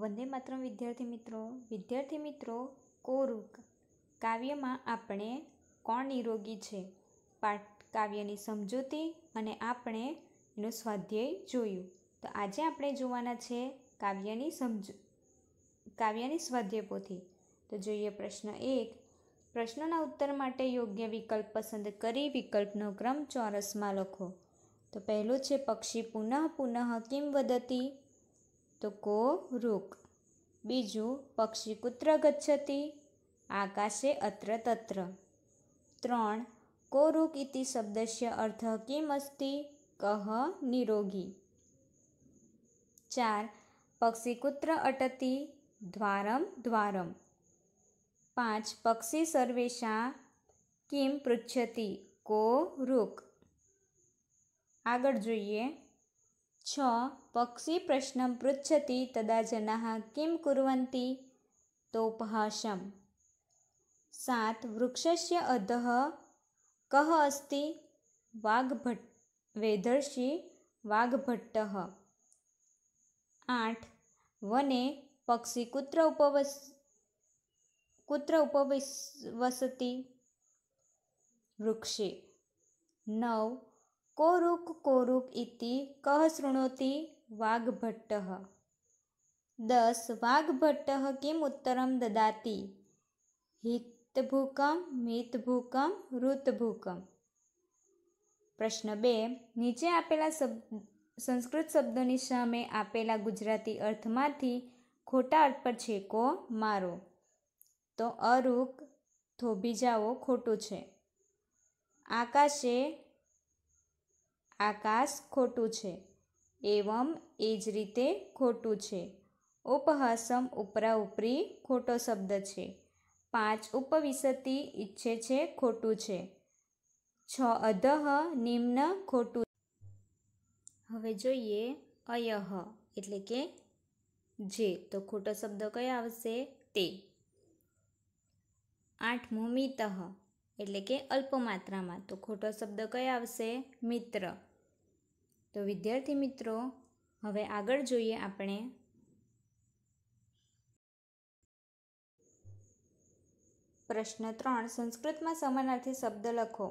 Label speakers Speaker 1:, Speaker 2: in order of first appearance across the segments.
Speaker 1: વંદે માતરમ વિદ્યાર્થી મિત્રો વિદ્યાર્થી મિત્રો કોરુક કાવ્યમાં આપણે કોણ નિરોગી છે પાઠ કાવ્યની સમજૂતી અને આપણે એનું સ્વાધ્યાય જોયું તો આજે આપણે જોવાના છે કાવ્યની સમજ કાવ્યની સ્વાધ્યાય પોથી તો જોઈએ પ્રશ્ન એક પ્રશ્નના ઉત્તર માટે યોગ્ય વિકલ્પ પસંદ કરી વિકલ્પનો ક્રમ ચોરસમાં લખો તો પહેલો છે પક્ષી પુનઃ પુનઃ કેમ કિંવદતી તો કો રૂક બીજું પક્ષી કુત્ર ગચ્છતિ આકાશે અત્ર તત્ર ત્રણ કો રૂક ઇતિ શબ્દસ્ય અર્થ કિમ અસ્તિ કહ નિરોગી ચાર પક્ષી કુત્ર અટતિ દ્વારમ દ્વારમ પાંચ પક્ષી સર્વેશા કિમ પૃચ્છતિ કો રૂક આગળ જોઈએ છ પક્ષી પ્રશ્ન પૃચ્છતિ તદા જના કિમ કુર્વંતી તોપહાસમ સાત વૃક્ષસ્ય અધઃ કહ અસ્તિ વાઘભટ્ટ વેધર્ષિ વાઘભટ્ટ આઠ વને પક્ષી કુત્ર ઉપવસ કુત્ર ઉપવસતી વૃક્ષે નવ કોરુક કોરુક ઇતિ કહ શૃણોતિ વાઘભટ્ટ દસ વાઘભટ્ટ કિમ ઉત્તરમ દદાતિ હિતભૂકમ મિતભૂકમ ઋતભૂકમ પ્રશ્ન બે નીચે આપેલા શબ્દ સંસ્કૃત શબ્દોની સામે આપેલા ગુજરાતી અર્થમાંથી ખોટા અર્થ પર છેકો મારો તો અરુક થોભી જાઓ ખોટું છે આકાશે આકાશ ખોટું છે એવમ એ જ રીતે ખોટું છે ઉપહસમ ઉપરા ઉપરી ખોટો શબ્દ છે પાંચ ઉપવિસતિ ઈચ્છે છે ખોટું છે છ અધહ નિમ્ન ખોટું હવે જોઈએ અયહ એટલે કે જે તો ખોટો શબ્દ કયો આવશે તે આઠમું મિતહ એટલે કે અલ્પ માત્રામાં તો ખોટો શબ્દ કયો આવશે મિત્ર તો વિદ્યાર્થી મિત્રો હવે આગળ જોઈએ આપણે પ્રશ્ન ત્રણ સંસ્કૃતમાં સમાનાર્થી શબ્દ લખો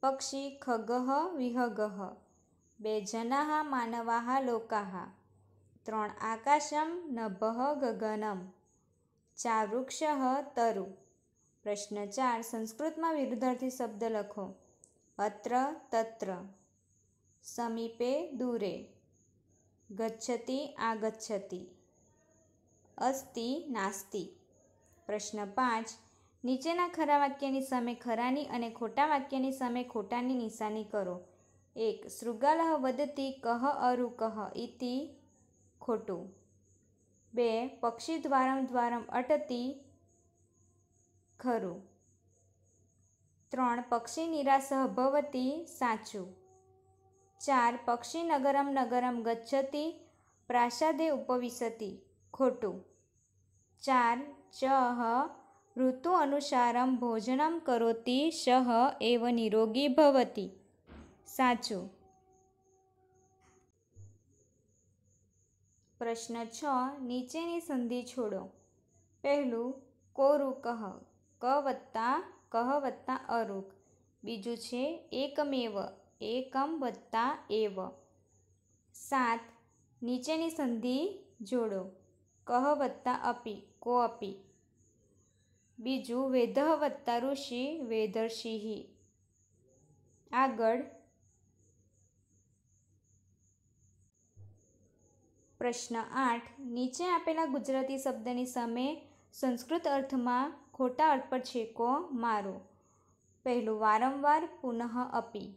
Speaker 1: પક્ષી ખગહ વિહગહ બે જનાહ માનવાહ લોકાહ ત્રણ આકાશમ નભઃ ગગનમ ચાર વૃક્ષ તરુ પ્રશ્ન ચાર સંસ્કૃતમાં વિરુદ્ધાર્થી શબ્દ લખો અત્ર તત્ર સમીપે દૂરે ગચ્છતિ આગચ્છતિ અસ્તિ નાસ્તિ પ્રશ્ન પાંચ નીચેના ખરા વાક્યની સામે ખરાની અને ખોટા વાક્યની સામે ખોટાની નિશાની કરો એક શૃગાલહ વધતી કહ અરુ કહ ઇતિ ખોટું બે પક્ષી દ્વારમ દ્વારમ અટતી ખરું ત્રણ પક્ષી નિરાશ ભવતી સાચું ચાર પક્ષી નગરમ નગરમ ગચ્છતી પ્રાસાદે ઉપવિશતી ખોટું ચાર ચ ઋતુ અનુસારમ ભોજનમ કરોતી સહ એવ નિરોગી ભવતી સાચું પ્રશ્ન છ નીચેની સંધિ છોડો પહેલું કોરુ કહ ક વત્તા કહ વત્તા અરુક બીજું છે એકમેવ એકમ વત્તા એવ સાત નીચેની સંધિ જોડો કહ વત્તા અપી કો અપી બીજું વેધઃ વત્તા ઋષિ વેધર્ષિહિ આગળ પ્રશ્ન આઠ નીચે આપેલા ગુજરાતી શબ્દની સામે સંસ્કૃત અર્થમાં ખોટા અર્થ પર છેકો મારો પહેલું વારંવાર પુનઃ અપી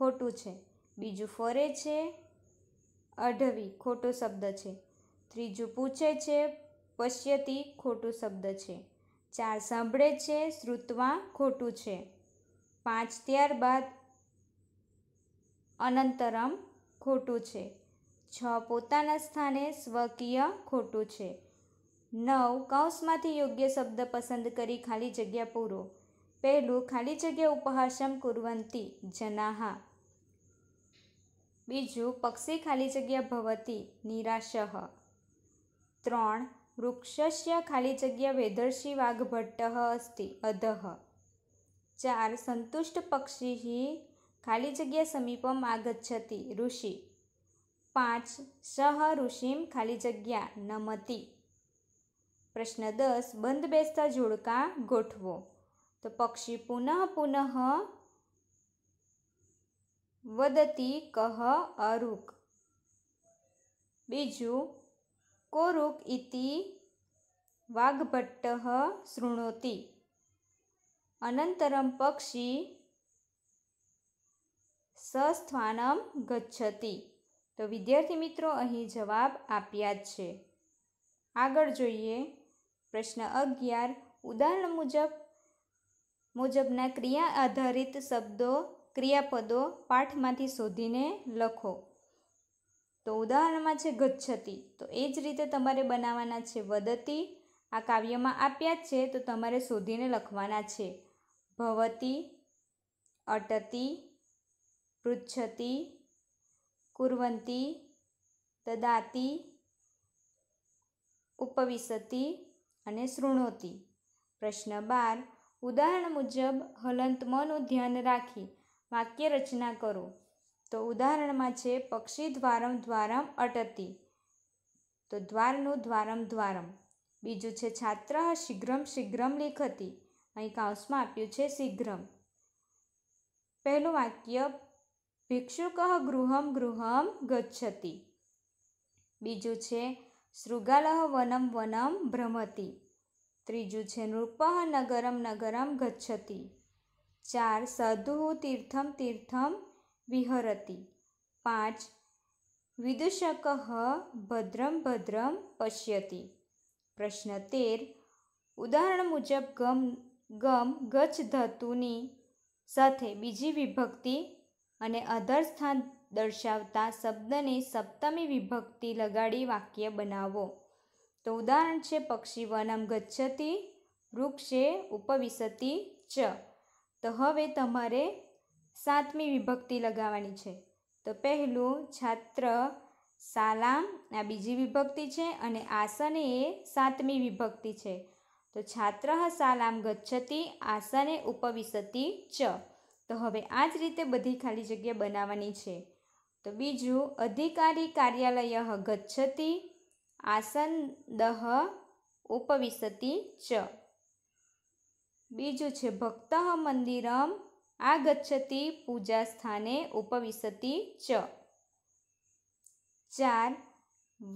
Speaker 1: ખોટું છે બીજું ફરે છે અઢવી ખોટો શબ્દ છે ત્રીજું પૂછે છે પશ્યતી ખોટું શબ્દ છે ચાર સાંભળે છે શ્રુતવા ખોટું છે પાંચ ત્યારબાદ અનંતરમ ખોટું છે છ પોતાના સ્થાને સ્વકીય ખોટું છે નવ કૌંસમાંથી યોગ્ય શબ્દ પસંદ કરી ખાલી જગ્યા પૂરો પહેલું ખાલી જગ્યા ઉપહાસમ કુર્વંતી જનાહા બીજું પક્ષી ખાલી જગ્યા ભવતી નિરાશઃ ત્રણ વૃક્ષસ્ય ખાલી જગ્યા વેદર્ષી વાઘભટ્ટ અસ્તિ અધઃ ચાર સંતુષ્ટ પક્ષી ખાલી જગ્યા સમીપમ આગચ્છતિ ઋષિ પાંચ સહ ઋષિમ ખાલી જગ્યા નમતી પ્રશ્ન દસ બંધ બેસતા જોડકા ગોઠવો તો પક્ષી પુનઃ પુનઃ વદતી કહ અરુક બીજું કોરુક ઇતિ વાઘભટ્ટ શૃણોતિ અનંતરમ પક્ષી સસ્થાનમ ગચ્છતી તો વિદ્યાર્થી મિત્રો અહીં જવાબ આપ્યા જ છે આગળ જોઈએ પ્રશ્ન અગિયાર ઉદાહરણ મુજબ મુજબના ક્રિયા આધારિત શબ્દો ક્રિયાપદો પાઠમાંથી શોધીને લખો તો ઉદાહરણમાં છે ગચ્છતી તો એ જ રીતે તમારે બનાવવાના છે વદતી આ કાવ્યમાં આપ્યા જ છે તો તમારે શોધીને લખવાના છે ભવતી અટતી પૃચ્છતી કુર્વંતી તદાતી ઉપવિશતી અને શૃણોતી પ્રશ્ન બાર ઉદાહરણ મુજબ હલંત હલંતમોનું ધ્યાન રાખી વાક્ય રચના કરો તો ઉદાહરણમાં છે પક્ષી દ્વારમ દ્વારમ અટતી તો દ્વારનું દ્વારમ દ્વારમ બીજું છે છાત્ર શીઘ્રમ શીઘ્રમ લેખતી અહીં કાઉસમાં આપ્યું છે શીઘ્રમ પહેલું વાક્ય ભિક્ષુક ગૃહમ ગૃહમ ગચ્છતી બીજું છે શૃગાલહ વનમ વનમ ભ્રમતી ત્રીજું છે નૃપહ નગરમ નગરમ ગચ્છતી ચાર સાધુઓ તીર્થમ તીર્થમ વિહરતી પાંચ વિદુષક ભદ્રમ ભદ્રમ પશ્યતી પ્રશ્ન તેર ઉદાહરણ મુજબ ગમ ગમ ગચ્છ ધાતુની સાથે બીજી વિભક્તિ અને આધાર સ્થાન દર્શાવતા શબ્દને સપ્તમી વિભક્તિ લગાડી વાક્ય બનાવો તો ઉદાહરણ છે પક્ષી વનમ ગચ્છતી વૃક્ષે ઉપવિસતી ચ તો હવે તમારે સાતમી વિભક્તિ લગાવવાની છે તો પહેલું છાત્ર સાલામ આ બીજી વિભક્તિ છે અને આસને એ સાતમી વિભક્તિ છે તો છાત્ર સાલામ ગચ્છતી આસને ઉપવિસતી ચ તો હવે આ જ રીતે બધી ખાલી જગ્યા બનાવવાની છે તો બીજું અધિકારી કાર્યાલય ગચ્છતી આસન દહ ઉપવિસતી ચ બીજું છે ભક્ત મંદિરમ આ ગચ્છતિ પૂજા સ્થાને ઉપવિશતી ચ ચાર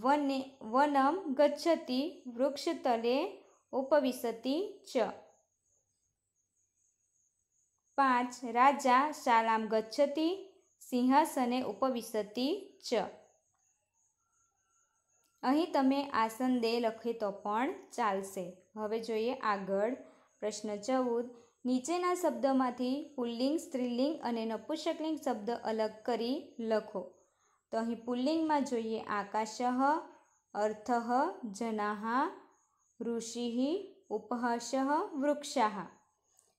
Speaker 1: વને વનમ ગચ્છતિ તલે ઉપવિશતી ચ પાંચ રાજા શાલામ ગચ્છતિ સિંહાસને ઉપવિશતિ ચ અહીં તમે આસન દે લખે તો પણ ચાલશે હવે જોઈએ આગળ પ્રશ્ન ચૌદ નીચેના શબ્દમાંથી પુલ્લિંગ સ્ત્રીલિંગ અને નપુંસકલિંગ શબ્દ અલગ કરી લખો તો અહીં પુલ્લિંગમાં જોઈએ આકાશઃ અર્થ જનાહા ઋષિ ઉપહશ વૃક્ષાહ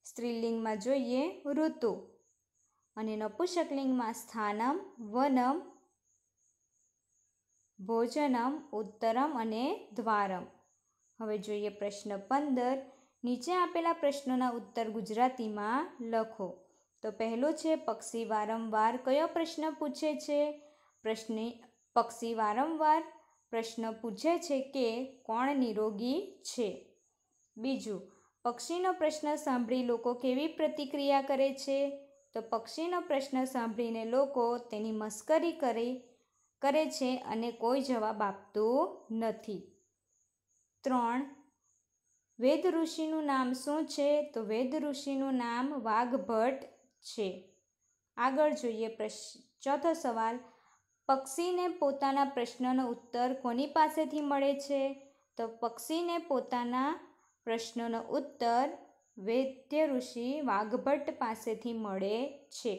Speaker 1: સ્ત્રીલિંગમાં જોઈએ ઋતુ અને નપુંસકલિંગમાં સ્થાનમ વનમ ભોજનમ ઉત્તરમ અને દ્વારમ હવે જોઈએ પ્રશ્ન પંદર નીચે આપેલા પ્રશ્નોના ઉત્તર ગુજરાતીમાં લખો તો પહેલો છે પક્ષી વારંવાર કયો પ્રશ્ન પૂછે છે પ્રશ્ને પક્ષી વારંવાર પ્રશ્ન પૂછે છે કે કોણ નિરોગી છે બીજું પક્ષીનો પ્રશ્ન સાંભળી લોકો કેવી પ્રતિક્રિયા કરે છે તો પક્ષીનો પ્રશ્ન સાંભળીને લોકો તેની મસ્કરી કરે કરે છે અને કોઈ જવાબ આપતું નથી ત્રણ વેદ ઋષિનું નામ શું છે તો વેદ ઋષિનું નામ વાઘભટ્ટ છે આગળ જોઈએ પ્રશ્ન ચોથો સવાલ પક્ષીને પોતાના પ્રશ્નનો ઉત્તર કોની પાસેથી મળે છે તો પક્ષીને પોતાના પ્રશ્નનો ઉત્તર વૈદ્ય ઋષિ વાઘભટ્ટ પાસેથી મળે છે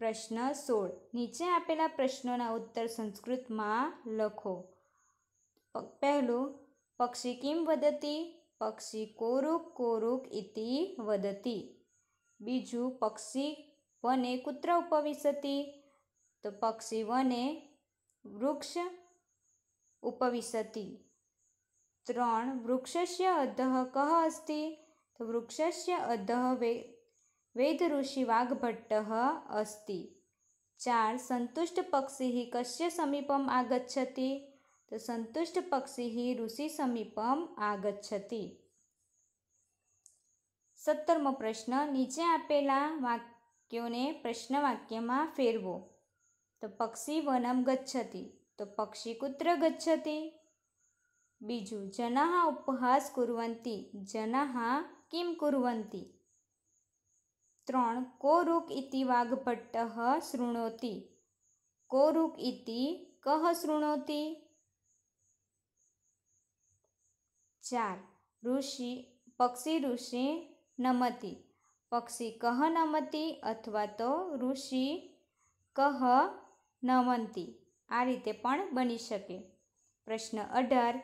Speaker 1: પ્રશ્ન સોળ નીચે આપેલા પ્રશ્નોના ઉત્તર સંસ્કૃતમાં લખો પહેલું પક્ષી કિમ વદતી પક્ષી કોરુક કોરુક ઇતિ વદતી બીજું પક્ષી વને કુત્ર ઉપવિશતી તો પક્ષી વને વૃક્ષ ઉપવિશતી ત્રણ વૃક્ષસ્ય અધ કહ અસ્તિ તો વૃક્ષસ્ય અધ વેદ ઋષિ વાઘભટ્ટ અસ્તિ ચાર સંતુષ્ટ પક્ષી કશ્ય સમીપમ આગચ્છતી તો સંતુષ્ટપક્ષી ઋષિ સમીપમ આગચ્છતિ સત્તરમો પ્રશ્ન નીચે આપેલા વાક્યોને પ્રશ્ન વાક્યમાં ફેરવો તો પક્ષી વનમ ગચ્છતિ તો પક્ષી કુત્ર ગચ્છતિ બીજું જનાહ ઉપહાસ કુર્વંતી જનાહ કિમ કુર્વંતી ત્રણ કોરુક ઇતિ વાઘભટ્ટ શૃણોતી કોરુક ઇતિ કહ શૃણોતી ચાર ઋષિ પક્ષી ઋષિ નમતી પક્ષી કહ નમતી અથવા તો ઋષિ કહ નમંતી આ રીતે પણ બની શકે પ્રશ્ન અઢાર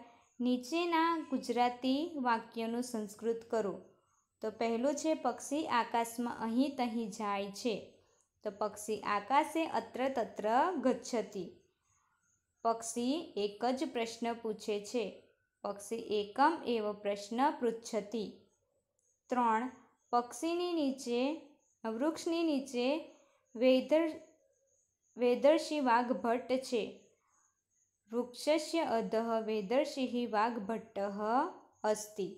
Speaker 1: નીચેના ગુજરાતી વાક્યનું સંસ્કૃત કરો તો પહેલું છે પક્ષી આકાશમાં અહીં તહીં જાય છે તો પક્ષી આકાશે અત્ર તત્ર ગચ્છતી પક્ષી એક જ પ્રશ્ન પૂછે છે પક્ષી એકમ એવો પ્રશ્ન પૃચ્છતી ત્રણ પક્ષીની નીચે વૃક્ષની નીચે વેદર વેદર્ષી વાઘભટ્ટ છે વૃક્ષસ્ય અધઃ વેદર્ષિ વાઘભટ્ટ અસ્તિ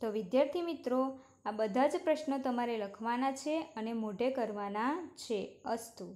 Speaker 1: તો વિદ્યાર્થી મિત્રો આ બધા જ પ્રશ્નો તમારે લખવાના છે અને મોઢે કરવાના છે અસ્તુ